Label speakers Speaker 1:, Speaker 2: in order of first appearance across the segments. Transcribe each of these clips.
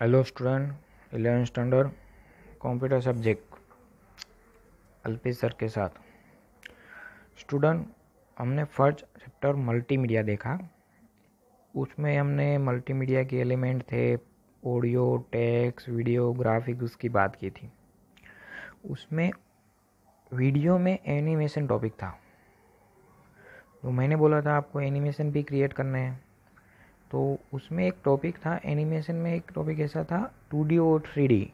Speaker 1: hello student eleven standard computer subject Alpesh sir के साथ student हमने फर्स्ट चैप्टर मल्टीमीडिया देखा उसमें हमने मल्टीमीडिया के एलिमेंट थे ऑडियो टेक्स्ट वीडियो ग्राफिक उसकी बात की थी उसमें वीडियो में एनिमेशन टॉपिक था तो मैंने बोला था आपको एनिमेशन भी क्रिएट करना है तो उसमें एक टॉपिक था एनिमेशन में एक टॉपिक ऐसा था टू डी और थ्री डी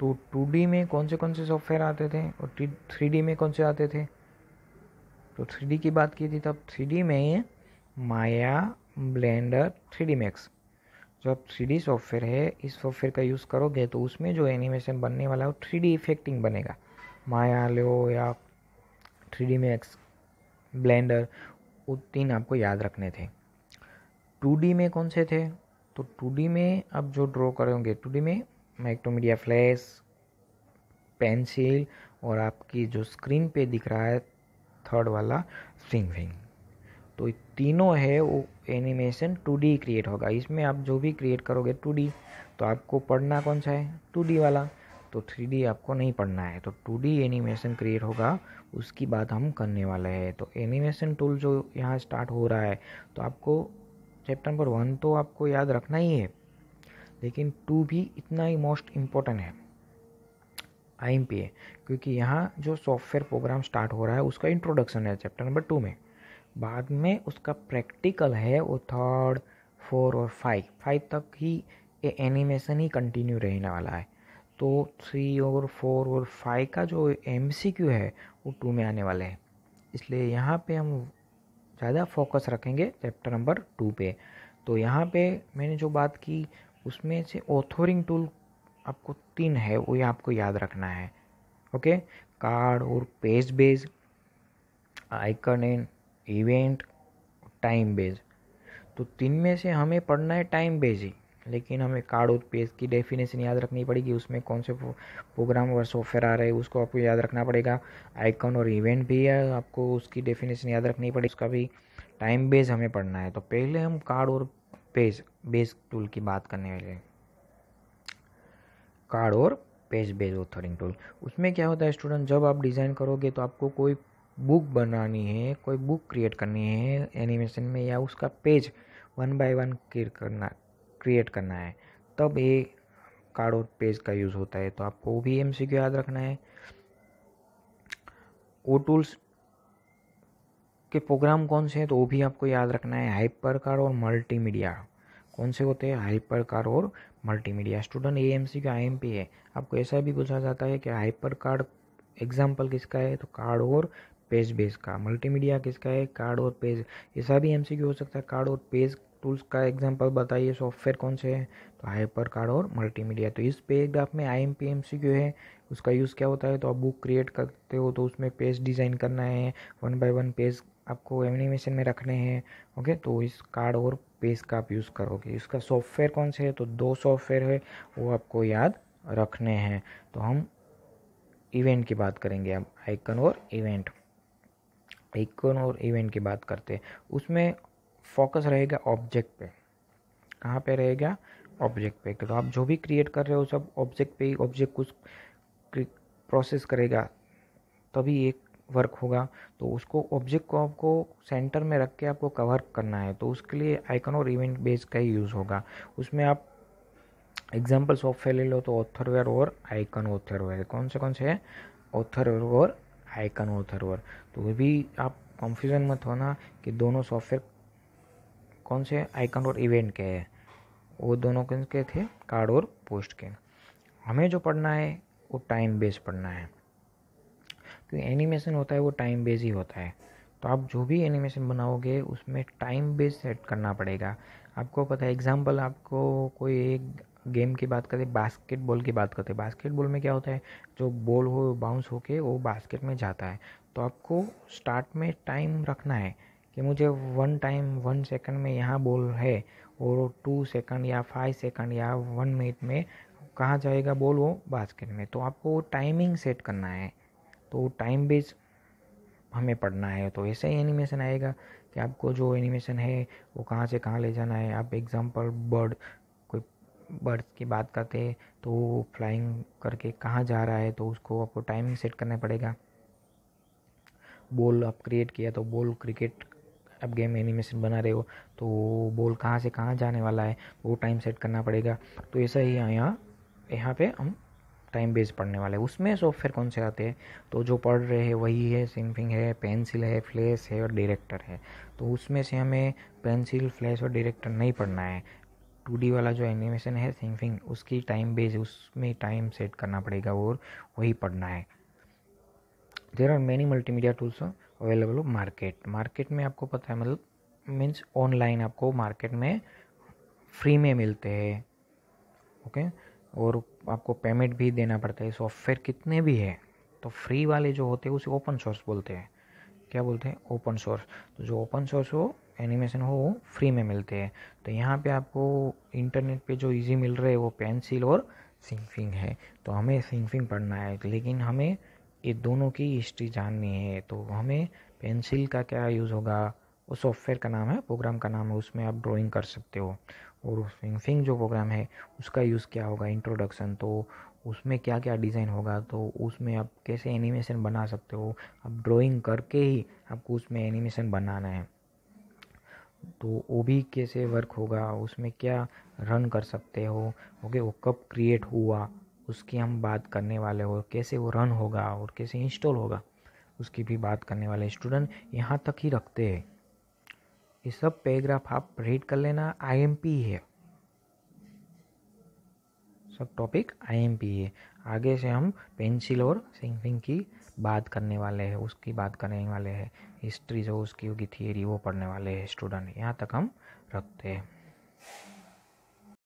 Speaker 1: तो टू डी में कौन से कौन से सॉफ्टवेयर आते थे और थ्री डी में कौन से आते थे तो थ्री डी की बात की थी तब थ्री डी में Maya Blender three D Max जो आप थ्री डी सॉफ्टवेयर है इस सॉफ्टवेयर का यूज़ करोगे तो उसमें जो एनिमेशन बनने वाला है वो थ्री डी इफेक्टिंग बनेगा माया लो या थ्री डी मैक्स ब्लेंडर वो तीन आपको याद रखने थे टू में कौन से थे तो टू में अब जो ड्रॉ करेंगे टू में माइक्रोमीडिया फ्लैश पेंसिल और आपकी जो स्क्रीन पे दिख रहा है थर्ड वाला स्विंग विंग तो तीनों है वो एनिमेशन टू क्रिएट होगा इसमें आप जो भी क्रिएट करोगे टू तो आपको पढ़ना कौन सा है टू वाला तो थ्री आपको नहीं पढ़ना है तो टू एनिमेशन क्रिएट होगा उसकी बात हम करने वाले हैं तो एनिमेशन टूल जो यहाँ स्टार्ट हो रहा है तो आपको स्टेप नंबर वन तो आपको याद रखना ही है लेकिन टू भी इतना ही मोस्ट इम्पोर्टेंट है आई क्योंकि यहाँ जो सॉफ्टवेयर प्रोग्राम स्टार्ट हो रहा है उसका इंट्रोडक्शन है चैप्टर नंबर टू में बाद में उसका प्रैक्टिकल है वो थर्ड फोर और फाइव फाइव तक ही ये एनिमेशन ही कंटिन्यू रहने वाला है तो थ्री और फोर और फाइव का जो एम है वो टू में आने वाले हैं इसलिए यहाँ पे हम ज़्यादा फोकस रखेंगे चैप्टर नंबर टू पे तो यहाँ पे मैंने जो बात की उसमें से ऑथोरिंग टूल आपको तीन है वो यहाँ आपको याद रखना है ओके कार्ड और page based icon and event time based तो तीन में से हमें पढ़ना है टाइम बेज ही लेकिन हमें कार्ड और पेज की डेफिनेशन याद रखनी पड़ेगी उसमें कौन से प्रोग्राम और सॉफ्टवेयर आ रहे हैं उसको आपको याद रखना पड़ेगा आइकन और इवेंट भी है आपको उसकी डेफिनेशन याद रखनी पड़ेगी उसका भी टाइम बेस हमें पढ़ना है तो पहले हम कार्ड और पेज बेस टूल की बात करने वाले हैं कार्ड और पेज बेस ऑथरिंग टूल उसमें क्या होता है स्टूडेंट जब आप डिज़ाइन करोगे तो आपको कोई बुक बनानी है कोई बुक क्रिएट करनी है एनिमेशन में या उसका page one by one create करना क्रिएट करना है तब ये कार्ड और पेज का यूज़ होता है तो आपको वो भी एम याद रखना है ओ टूल्स के प्रोग्राम कौन से हैं तो वो भी आपको याद रखना है हाइपर कार और मल्टीमीडिया कौन से होते हैं हाइपर कार और multimedia student A M C का आई एम पी है आपको ऐसा भी पूछा जाता है कि हाइपर कार्ड एग्जाम्पल किसका है तो कार्ड और पेज बेस का मल्टीमीडिया किसका है कार्ड और पेज ऐसा भी एम सी हो सकता है कार्ड और पेज टूल्स का एग्जांपल बताइए सॉफ्टवेयर कौन से हैं तो हाइपर कार्ड और मल्टीमीडिया तो इस पैराग्राफ में I M P M C जो है उसका यूज़ क्या होता है तो आप बुक क्रिएट करते हो तो उसमें पेज डिज़ाइन करना है वन बाय वन पेज आपको एनिमेशन में रखने हैं ओके तो इस कार्ड और पेज का आप यूज़ करोगे इसका सॉफ्टवेयर कौन से है तो दो सॉफ्टवेयर है वो आपको याद रखने हैं तो हम इवेंट की बात करेंगे अब आइकन और इवेंट आइकन और इवेंट की बात करते हैं उसमें फोकस रहेगा ऑब्जेक्ट पे कहाँ पे रहेगा ऑब्जेक्ट पे तो आप जो भी क्रिएट कर रहे हो सब ऑब्जेक्ट पे ही ऑब्जेक्ट कुछ प्रोसेस करेगा तभी एक वर्क होगा तो उसको ऑब्जेक्ट को आपको सेंटर में रख के आपको कवर करना है तो उसके लिए आइकन और इवेंट बेस का ही यूज़ होगा उसमें आप एग्जाम्पल सॉफ्टवेयर ले लो तो ऑथरवेयर और आइकन ऑथरवेयर कौन से कौन से है ऑथरवेयर और आइकन ऑथरवेयर तो भी आप कंफ्यूजन मत होना कि दोनों सॉफ्टवेयर कौन से आइकन और इवेंट के हैं वो दोनों के थे कार्ड और पोस्ट के हमें जो पढ़ना है वो टाइम बेस पढ़ना है क्योंकि तो एनिमेशन होता है वो टाइम बेस ही होता है तो आप जो भी एनिमेशन बनाओगे उसमें टाइम बेस सेट करना पड़ेगा आपको पता है एग्जाम्पल आपको कोई एक गेम की बात करें बास्केटबॉल की बात करते हैं बास्केटबॉल में क्या होता है जो बॉल हो बाउंस होके वो बास्केट में जाता है तो आपको स्टार्ट में टाइम रखना है कि मुझे वन टाइम वन सेकंड में यहाँ बॉल है और टू सेकंड या फाइव सेकंड या वन मिनट में कहाँ जाएगा बॉल वो बास्केट में तो आपको टाइमिंग सेट करना है तो टाइम बेस हमें पढ़ना है तो ऐसे ही एनिमेशन आएगा कि आपको जो एनिमेशन है वो कहाँ से कहाँ ले जाना है आप एग्जांपल बर्ड कोई बर्ड्स की बात करते हैं तो फ्लाइंग करके कहाँ जा रहा है तो उसको आपको टाइमिंग सेट करना पड़ेगा बॉल आप क्रिएट किया तो बॉल क्रिकेट अब गेम एनिमेशन बना रहे हो तो बॉल कहाँ से कहाँ जाने वाला है वो टाइम सेट करना पड़ेगा तो ऐसा ही यहाँ यहाँ पे हम टाइम बेस पढ़ने वाले उसमें सॉफ्टवेयर कौन से आते हैं तो जो पढ़ रहे हैं वही है सिंफिंग है पेंसिल है फ्लैश है और डायरेक्टर है तो उसमें से हमें पेंसिल फ्लैश और डायरेक्टर नहीं पढ़ना है टू डी वाला जो एनिमेशन है सिंफिंग उसकी टाइम बेस उसमें टाइम सेट करना पड़ेगा और वही पढ़ना है there are many multimedia tools available हो मार्केट मार्केट में आपको पता है मतलब मीन्स ऑनलाइन आपको मार्केट में फ्री में मिलते हैं ओके और आपको पेमेंट भी देना पड़ता है सॉफ्टवेयर कितने भी है तो फ्री वाले जो होते हैं उसे ओपन सोर्स बोलते हैं क्या बोलते हैं ओपन सोर्स तो जो ओपन सोर्स हो एनिमेशन हो वो फ्री में मिलते हैं तो यहाँ पे आपको इंटरनेट पे जो इजी मिल रहे हैं वो पेंसिल और सिंफिंग है तो हमें सिंफिंग पढ़ना है लेकिन हमें ये दोनों की हिस्ट्री जाननी है तो हमें पेंसिल का क्या यूज़ होगा वो सॉफ्टवेयर का नाम है प्रोग्राम का नाम है उसमें आप ड्राइंग कर सकते हो और फिंग जो प्रोग्राम है उसका यूज़ क्या होगा इंट्रोडक्शन तो उसमें क्या क्या डिज़ाइन होगा तो उसमें आप कैसे एनिमेशन बना सकते हो आप ड्राइंग करके ही आपको उसमें एनिमेशन बनाना है तो वो भी कैसे वर्क होगा उसमें क्या रन कर सकते हो ओके वो कब क्रिएट हुआ उसकी हम बात करने वाले हो कैसे वो रन होगा और कैसे इंस्टॉल होगा उसकी भी बात करने वाले स्टूडेंट यहाँ तक ही रखते हैं ये सब पैराग्राफ आप रीड कर लेना आईएमपी है सब टॉपिक आईएमपी है आगे से हम पेंसिल और सिंगिंग की बात करने वाले हैं उसकी बात करने वाले हैं हिस्ट्री जो उसकी होगी थियरी वो पढ़ने वाले हैं स्टूडेंट यहाँ तक हम रखते हैं